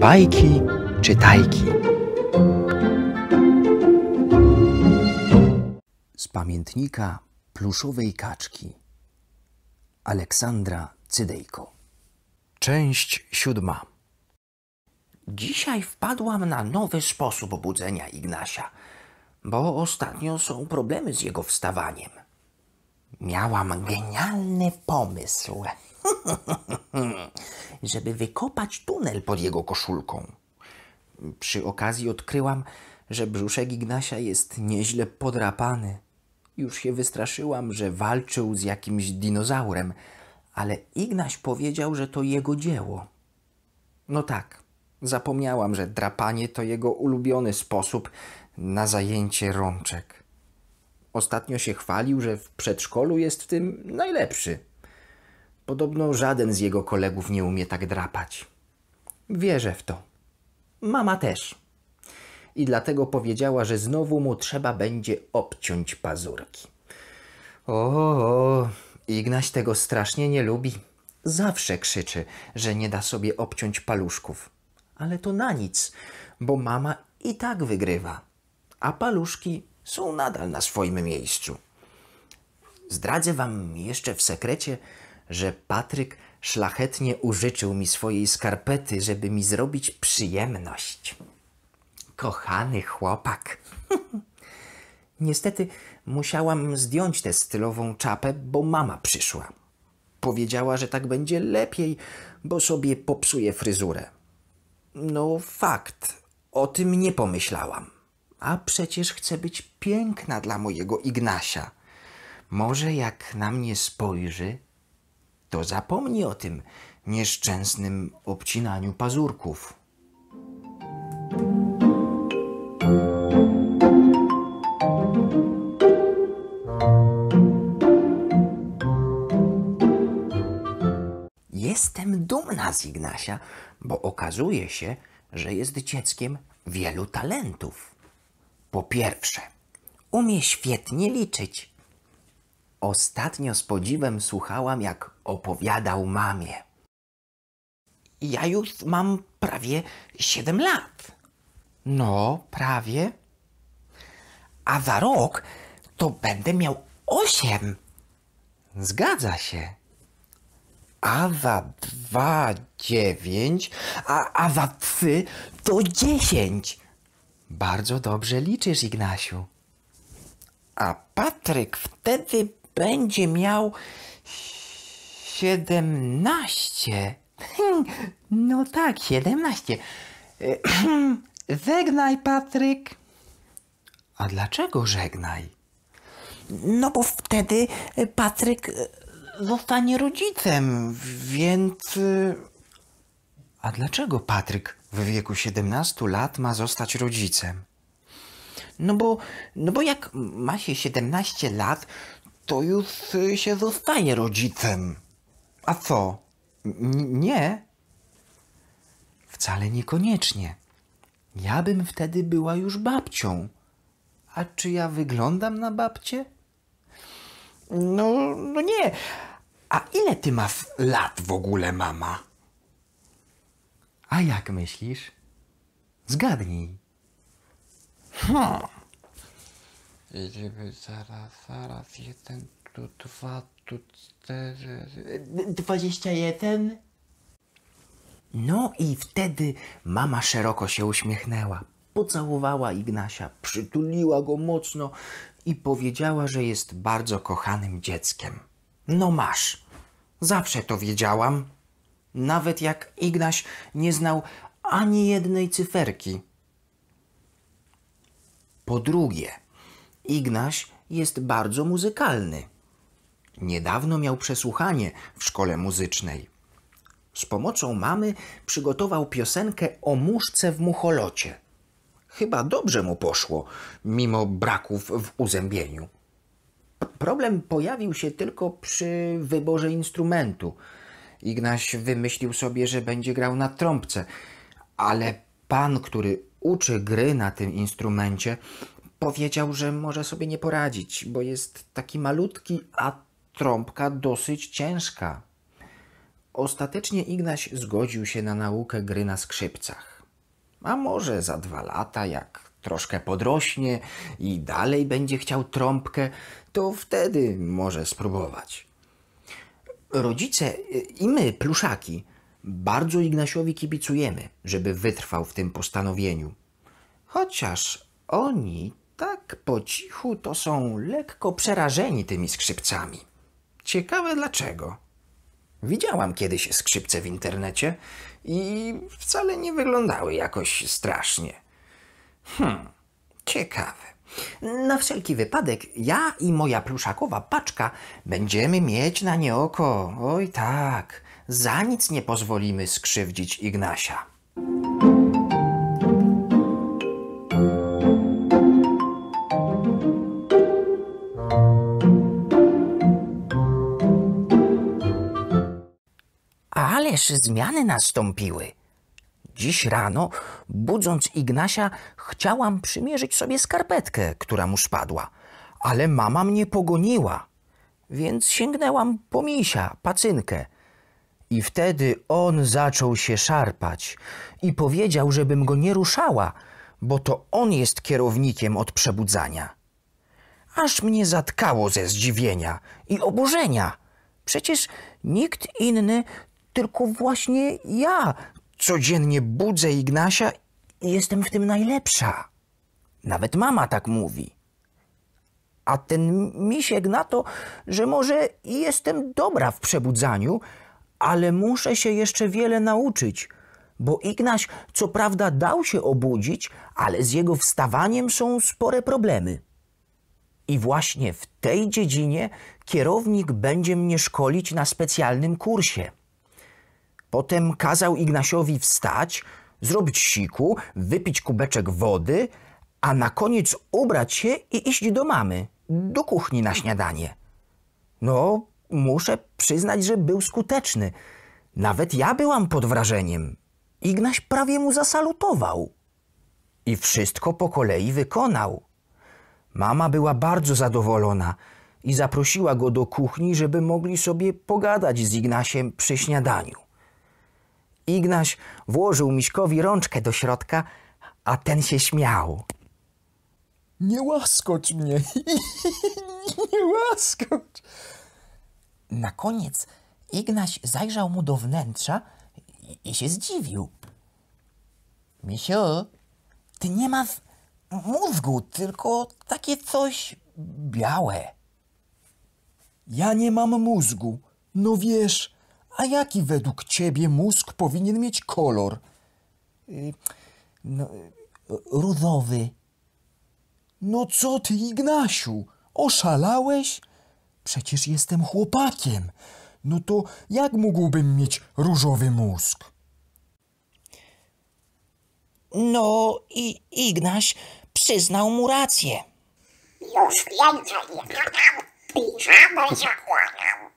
Bajki czytajki. Z pamiętnika pluszowej kaczki Aleksandra Cydejko. Część siódma. Dzisiaj wpadłam na nowy sposób obudzenia Ignasia, bo ostatnio są problemy z jego wstawaniem. Miałam genialny pomysł. żeby wykopać tunel pod jego koszulką. Przy okazji odkryłam, że brzuszek Ignasia jest nieźle podrapany. Już się wystraszyłam, że walczył z jakimś dinozaurem, ale Ignaś powiedział, że to jego dzieło. No tak, zapomniałam, że drapanie to jego ulubiony sposób na zajęcie rączek. Ostatnio się chwalił, że w przedszkolu jest w tym najlepszy. Podobno żaden z jego kolegów nie umie tak drapać. Wierzę w to. Mama też. I dlatego powiedziała, że znowu mu trzeba będzie obciąć pazurki. O, Ignaś tego strasznie nie lubi. Zawsze krzyczy, że nie da sobie obciąć paluszków. Ale to na nic, bo mama i tak wygrywa. A paluszki są nadal na swoim miejscu. Zdradzę wam jeszcze w sekrecie, że Patryk szlachetnie użyczył mi swojej skarpety, żeby mi zrobić przyjemność. Kochany chłopak. Niestety musiałam zdjąć tę stylową czapę, bo mama przyszła. Powiedziała, że tak będzie lepiej, bo sobie popsuje fryzurę. No fakt, o tym nie pomyślałam. A przecież chcę być piękna dla mojego Ignasia. Może jak na mnie spojrzy, to zapomnij o tym nieszczęsnym obcinaniu pazurków. Jestem dumna z Ignasia, bo okazuje się, że jest dzieckiem wielu talentów. Po pierwsze, umie świetnie liczyć. Ostatnio z podziwem słuchałam, jak opowiadał mamie. Ja już mam prawie 7 lat. No, prawie. A za rok to będę miał 8. Zgadza się. A za dwa dziewięć, a, a za trzy to dziesięć. Bardzo dobrze liczysz, Ignasiu. A Patryk wtedy będzie miał 17. No tak, 17. Żegnaj, Patryk. A dlaczego żegnaj? No bo wtedy e, Patryk e, zostanie rodzicem, więc. E, A dlaczego Patryk w wieku 17 lat ma zostać rodzicem? No bo, no bo jak ma się 17 lat, to już y, się zostaje rodzicem. A co? N nie? Wcale niekoniecznie. Ja bym wtedy była już babcią. A czy ja wyglądam na babcię? No, no nie. A ile ty masz lat w ogóle, mama? A jak myślisz? Zgadnij. Hmm żeby zaraz, zaraz, jeden, tu dwa, tu cztery, dwadzieścia jeden. No i wtedy mama szeroko się uśmiechnęła, pocałowała Ignasia, przytuliła go mocno i powiedziała, że jest bardzo kochanym dzieckiem. No masz, zawsze to wiedziałam. Nawet jak Ignaś nie znał ani jednej cyferki. Po drugie, Ignaś jest bardzo muzykalny. Niedawno miał przesłuchanie w szkole muzycznej. Z pomocą mamy przygotował piosenkę o muszce w mucholocie. Chyba dobrze mu poszło, mimo braków w uzębieniu. Problem pojawił się tylko przy wyborze instrumentu. Ignaś wymyślił sobie, że będzie grał na trąbce, ale pan, który uczy gry na tym instrumencie, powiedział, że może sobie nie poradzić, bo jest taki malutki, a trąbka dosyć ciężka. Ostatecznie Ignaś zgodził się na naukę gry na skrzypcach. A może za dwa lata, jak troszkę podrośnie i dalej będzie chciał trąbkę, to wtedy może spróbować. Rodzice i my, pluszaki, bardzo Ignasiowi kibicujemy, żeby wytrwał w tym postanowieniu. Chociaż oni tak po cichu, to są lekko przerażeni tymi skrzypcami. Ciekawe dlaczego. Widziałam kiedyś skrzypce w internecie i wcale nie wyglądały jakoś strasznie. Hmm, ciekawe. Na wszelki wypadek ja i moja pluszakowa paczka będziemy mieć na nie oko. Oj tak, za nic nie pozwolimy skrzywdzić Ignasia. Wiesz, zmiany nastąpiły. Dziś rano, budząc Ignasia, chciałam przymierzyć sobie skarpetkę, która mu spadła, ale mama mnie pogoniła, więc sięgnęłam po misia, pacynkę. I wtedy on zaczął się szarpać i powiedział, żebym go nie ruszała, bo to on jest kierownikiem od przebudzania. Aż mnie zatkało ze zdziwienia i oburzenia. Przecież nikt inny tylko właśnie ja codziennie budzę Ignasia i jestem w tym najlepsza. Nawet mama tak mówi. A ten misiek na to, że może jestem dobra w przebudzaniu, ale muszę się jeszcze wiele nauczyć, bo Ignaś co prawda dał się obudzić, ale z jego wstawaniem są spore problemy. I właśnie w tej dziedzinie kierownik będzie mnie szkolić na specjalnym kursie. Potem kazał Ignasiowi wstać, zrobić siku, wypić kubeczek wody, a na koniec ubrać się i iść do mamy, do kuchni na śniadanie. No, muszę przyznać, że był skuteczny. Nawet ja byłam pod wrażeniem. Ignaś prawie mu zasalutował. I wszystko po kolei wykonał. Mama była bardzo zadowolona i zaprosiła go do kuchni, żeby mogli sobie pogadać z Ignasiem przy śniadaniu. Ignaś włożył Miśkowi rączkę do środka, a ten się śmiał. Nie łaskocz mnie! Nie łaskocz! Na koniec Ignaś zajrzał mu do wnętrza i się zdziwił. Misiu, ty nie masz mózgu, tylko takie coś białe. Ja nie mam mózgu. No wiesz, a jaki według ciebie mózg powinien mieć kolor? Y, no, rudowy. No co ty, Ignasiu? Oszalałeś? Przecież jestem chłopakiem. No to jak mógłbym mieć różowy mózg? No i Ignaś przyznał mu rację. Już więcej nie gadam, piżamy zakładam.